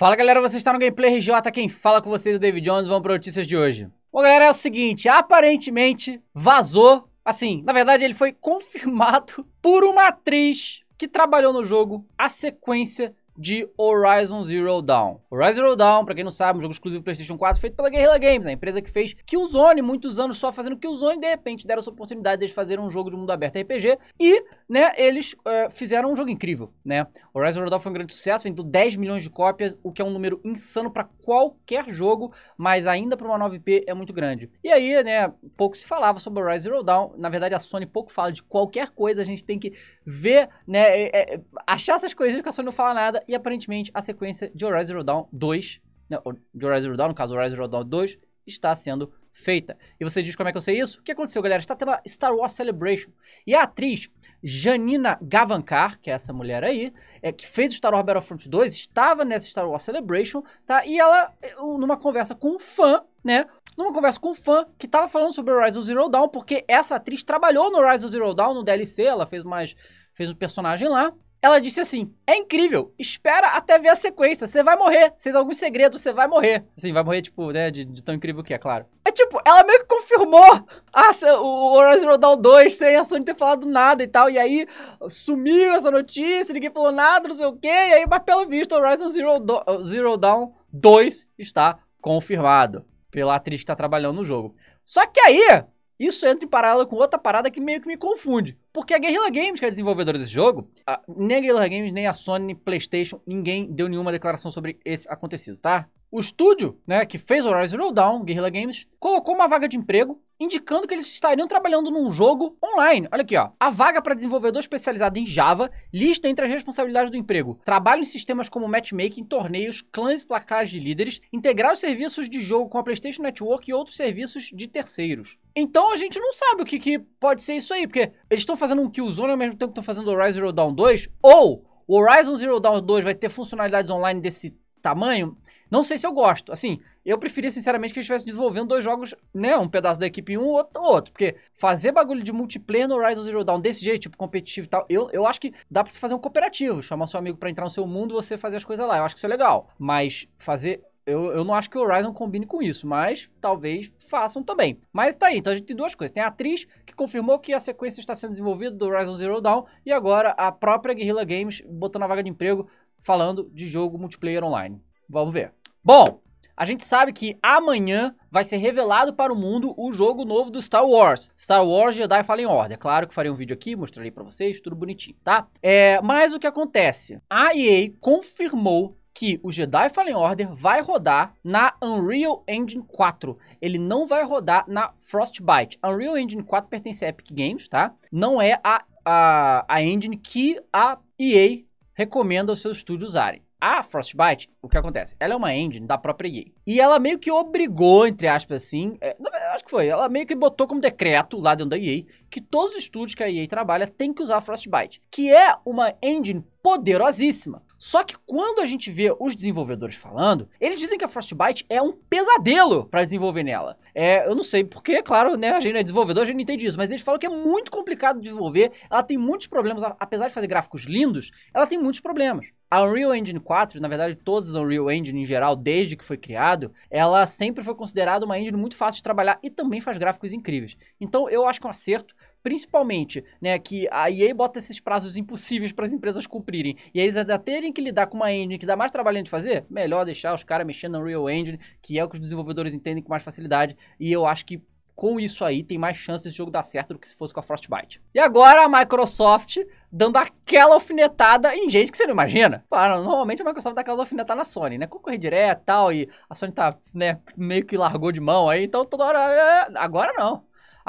Fala galera, você está no Gameplay RJ, quem fala com vocês é o David Jones, vamos para notícias de hoje. Bom galera, é o seguinte, aparentemente vazou, assim, na verdade ele foi confirmado por uma atriz que trabalhou no jogo a sequência de Horizon Zero Dawn. Horizon Zero Dawn, pra quem não sabe, um jogo exclusivo PlayStation 4 feito pela Guerrilla Games, a empresa que fez Killzone, muitos anos só fazendo Killzone, de repente deram essa oportunidade de fazer um jogo de mundo aberto RPG e, né, eles eh, fizeram um jogo incrível, né? Horizon Zero Dawn foi um grande sucesso, vendeu 10 milhões de cópias, o que é um número insano para qualquer jogo, mas ainda para uma 9P é muito grande. E aí, né, pouco se falava sobre Horizon Zero Dawn, na verdade a Sony pouco fala de qualquer coisa, a gente tem que ver, né, é, é, achar essas coisinhas que a Sony não fala nada e aparentemente a sequência de Horizon Zero Dawn 2, né, de Horizon Zero Dawn, no caso Horizon Zero Dawn 2, está sendo feita. E você diz como é que eu sei isso? O que aconteceu, galera? Está tendo a Star Wars Celebration. E a atriz Janina Gavankar, que é essa mulher aí, é, que fez o Star Wars Battlefront 2, estava nessa Star Wars Celebration, tá? E ela, é, numa conversa com um fã, né? Numa conversa com um fã que estava falando sobre Horizon Zero Dawn, porque essa atriz trabalhou no Horizon Zero Dawn, no DLC, ela fez mais... fez um personagem lá. Ela disse assim: é incrível, espera até ver a sequência, você vai morrer, tem alguns segredos, você vai morrer. Assim, vai morrer, tipo, né, de, de, tão incrível que é, claro. É tipo, ela meio que confirmou ah, o Horizon Zero Dawn 2 sem a Sony ter falado nada e tal, e aí sumiu essa notícia, ninguém falou nada, não sei o quê, e aí, mas pelo visto, Horizon Zero, Do Zero Dawn 2 está confirmado pela atriz que está trabalhando no jogo. Só que aí, isso entra em paralelo com outra parada que meio que me confunde. Porque a Guerrilla Games, que é a desenvolvedora desse jogo, a, nem a Guerrilla Games, nem a Sony, nem PlayStation, ninguém deu nenhuma declaração sobre esse acontecido, tá? O estúdio, né, que fez o Horizon Zero Dawn, Guerrilla Games, colocou uma vaga de emprego indicando que eles estariam trabalhando num jogo online. Olha aqui, ó. A vaga para desenvolvedor especializado em Java lista entre as responsabilidades do emprego: trabalho em sistemas como matchmaking, torneios, clãs e placares de líderes, integrar os serviços de jogo com a PlayStation Network e outros serviços de terceiros. Então a gente não sabe o que, que pode ser isso aí, porque eles estão fazendo um Killzone ao mesmo tempo que estão fazendo Horizon Zero Dawn 2, ou o Horizon Zero Dawn 2 vai ter funcionalidades online desse tamanho, não sei se eu gosto. Assim, eu preferia, sinceramente, que eles estivessem desenvolvendo dois jogos, né? Um pedaço da equipe em um, outro, outro. Porque fazer bagulho de multiplayer no Horizon Zero Dawn desse jeito, tipo, competitivo e tal, eu, eu acho que dá pra você fazer um cooperativo. Chamar seu amigo para entrar no seu mundo você fazer as coisas lá. Eu acho que isso é legal. Mas fazer eu, eu, não acho que o Horizon combine com isso, mas talvez façam também. Mas tá aí, então a gente tem duas coisas. Tem a atriz que confirmou que a sequência está sendo desenvolvida do Horizon Zero Dawn e agora a própria Guerrilla Games botou na vaga de emprego falando de jogo multiplayer online. Vamos ver. Bom, a gente sabe que amanhã vai ser revelado para o mundo o jogo novo do Star Wars. Star Wars Jedi Fallen Order. É claro que farei um vídeo aqui, mostrarei para vocês, tudo bonitinho, tá? É, mas o que acontece? A EA confirmou que o Jedi Fallen Order vai rodar na Unreal Engine 4. Ele não vai rodar na Frostbite. Unreal Engine 4 pertence a Epic Games, tá? Não é a, a, a engine que a EA recomenda aos seus estúdios usarem. A Frostbite, o que acontece? Ela é uma engine da própria EA. E ela meio que obrigou, entre aspas, assim. É, acho que foi. Ela meio que botou como decreto lá dentro da EA que todos os estúdios que a EA trabalha têm que usar a Frostbite, que é uma engine poderosíssima. Só que quando a gente vê os desenvolvedores falando, eles dizem que a Frostbite é um pesadelo para desenvolver nela. É, eu não sei porque, é claro, né, a gente é desenvolvedor, a gente não entende isso, mas eles falam que é muito complicado de desenvolver, ela tem muitos problemas, apesar de fazer gráficos lindos, ela tem muitos problemas. A Unreal Engine 4, na verdade, todas as Unreal Engine em geral, desde que foi criado, ela sempre foi considerada uma engine muito fácil de trabalhar e também faz gráficos incríveis. Então, eu acho que é um acerto principalmente, né, que a EA bota esses prazos impossíveis para as empresas cumprirem, e eles ainda terem que lidar com uma engine que dá mais trabalho de fazer, melhor deixar os caras mexendo na Unreal Engine, que é o que os desenvolvedores entendem com mais facilidade, e eu acho que com isso aí tem mais chance desse jogo dar certo do que se fosse com a Frostbite. E agora a Microsoft dando aquela alfinetada em gente que você não imagina. Claro, normalmente a Microsoft dá aquela alfinetada na Sony, né? Concorrer direto e tal, e a Sony tá, né, meio que largou de mão aí, então toda hora... É, agora não.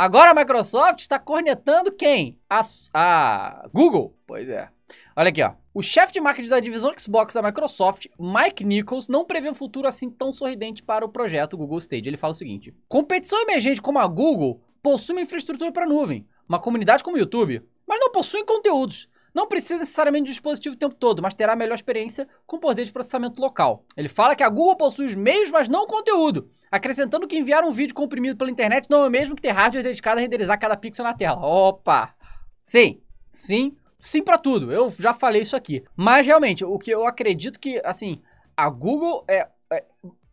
Agora a Microsoft está cornetando quem? A, a Google. Pois é. Olha aqui, ó. O chefe de marketing da divisão Xbox da Microsoft, Mike Nichols, não prevê um futuro assim tão sorridente para o projeto Google Stage. Ele fala o seguinte: competição emergente como a Google possui uma infraestrutura para nuvem, uma comunidade como o YouTube, mas não possui conteúdos. Não precisa necessariamente de dispositivo o tempo todo, mas terá melhor experiência com poder de processamento local. Ele fala que a Google possui os meios, mas não o conteúdo, acrescentando que enviar um vídeo comprimido pela internet não é o mesmo que ter hardware dedicado a renderizar cada pixel na tela. Opa! Sim, sim, sim para tudo. Eu já falei isso aqui. Mas realmente, o que eu acredito que, assim, a Google é. é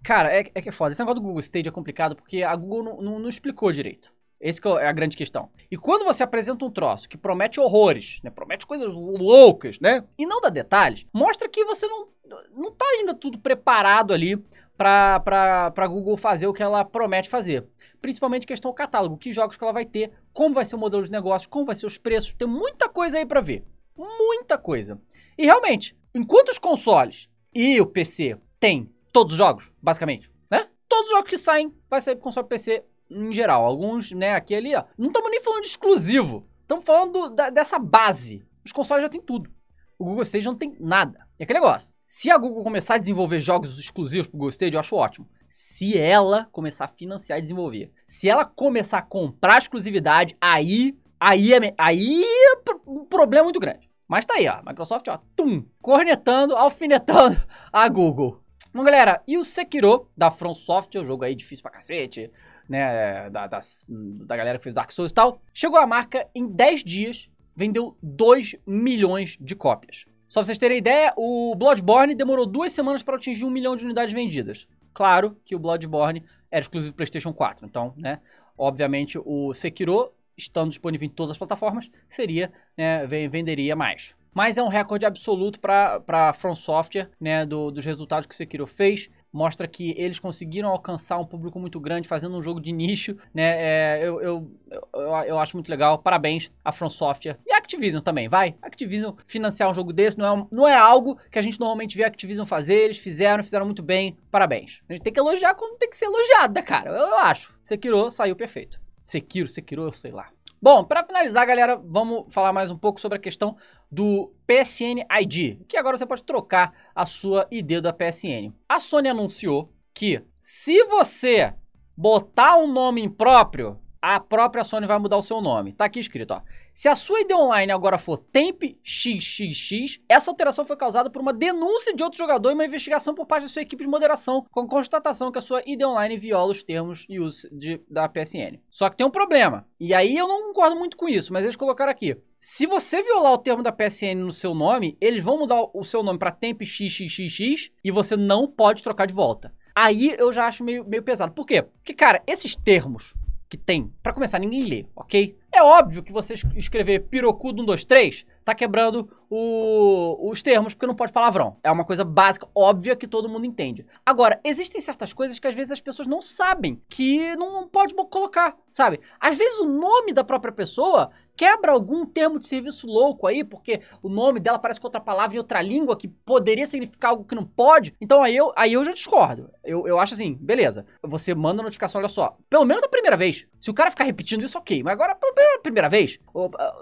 cara, é, é, que é foda. Esse negócio do Google Stage é complicado porque a Google não, não, não explicou direito. Essa é, é a grande questão. E quando você apresenta um troço que promete horrores, né? Promete coisas loucas, né? E não dá detalhes, mostra que você não, não tá ainda tudo preparado ali para Google fazer o que ela promete fazer. Principalmente questão do catálogo, que jogos que ela vai ter, como vai ser o modelo de negócio, como vai ser os preços, tem muita coisa aí para ver. Muita coisa. E realmente, enquanto os consoles e o PC têm todos os jogos, basicamente, né? Todos os jogos que saem vai sair pro console PC em geral. Alguns, né, aqui ali, ó. Não estamos nem falando de exclusivo. Estamos falando da, dessa base. Os consoles já tem tudo. O Google Stage não tem nada. É aquele negócio. Se a Google começar a desenvolver jogos exclusivos pro Google Stage, eu acho ótimo. Se ela começar a financiar e desenvolver. Se ela começar a comprar exclusividade, aí. Aí é, aí é um problema muito grande. Mas tá aí, ó. Microsoft, ó, tum, cornetando, alfinetando a Google. Bom, galera, e o Sekiro da From Software, o jogo aí difícil pra cacete, né, da, da, da galera que fez Dark Souls e tal. Chegou a marca em 10 dias, vendeu 2 milhões de cópias. Só pra vocês terem ideia, o Bloodborne demorou duas semanas para atingir um milhão de unidades vendidas. Claro que o Bloodborne era exclusivo PlayStation 4, então, né? Obviamente, o Sekiro, estando disponível em todas as plataformas, seria, né, venderia mais. Mas é um recorde absoluto para From Software, né, do, dos resultados que o Sekiro fez mostra que eles conseguiram alcançar um público muito grande fazendo um jogo de nicho, né? É, eu, eu, eu, eu, acho muito legal. Parabéns a From Software e a Activision também, vai. Activision financiar um jogo desse não é, não é algo que a gente normalmente vê a Activision fazer. Eles fizeram, fizeram muito bem. Parabéns. A gente tem que elogiar quando tem que ser elogiada, cara. Eu, eu acho. Sekiro saiu perfeito. Sekiro, Sekiro, eu sei lá. Bom, para finalizar, galera, vamos falar mais um pouco sobre a questão do PSN ID, que agora você pode trocar a sua ID da PSN. A Sony anunciou que se você botar um nome impróprio, a própria Sony vai mudar o seu nome. Tá aqui escrito, ó. Se a sua ID online agora for Temp XXX, essa alteração foi causada por uma denúncia de outro jogador e uma investigação por parte da sua equipe de moderação, com constatação que a sua ID online viola os termos e uso de, da PSN. Só que tem um problema. E aí eu não concordo muito com isso, mas eles colocaram aqui. Se você violar o termo da PSN no seu nome, eles vão mudar o seu nome para Temp XXX e você não pode trocar de volta. Aí eu já acho meio, meio pesado. Por quê? Porque, cara, esses termos que tem. Para começar, ninguém lê, ok? É óbvio que você escrever pirocudo 1, 2, 3 tá quebrando o, os termos, porque não pode palavrão. É uma coisa básica, óbvia, que todo mundo entende. Agora, existem certas coisas que às vezes as pessoas não sabem, que não pode colocar, sabe? Às vezes o nome da própria pessoa quebra algum termo de serviço louco aí, porque o nome dela parece com é outra palavra em outra língua que poderia significar algo que não pode. Então aí eu, aí eu já discordo. Eu, eu acho assim, beleza. Você manda a notificação, olha só. Pelo menos a primeira vez. Se o cara ficar repetindo isso, ok. Mas agora, pelo menos a primeira vez,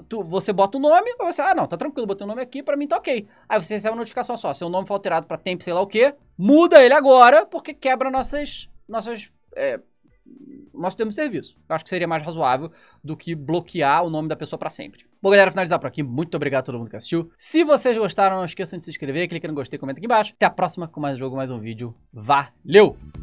tu, você bota o nome, você, ah, não, tá tranquilo, botei o nome aqui, pra mim tá ok. Aí você recebe uma notificação só, seu nome foi alterado pra tempo, sei lá o quê. Muda ele agora, porque quebra nossas, nossas é, nós temos serviço. Eu acho que seria mais razoável do que bloquear o nome da pessoa para sempre. Bom, galera, finalizar por aqui. Muito obrigado a todo mundo que assistiu. Se vocês gostaram, não esqueçam de se inscrever, clica no gostei, comenta aqui embaixo. Até a próxima com mais jogo, mais um vídeo. Valeu!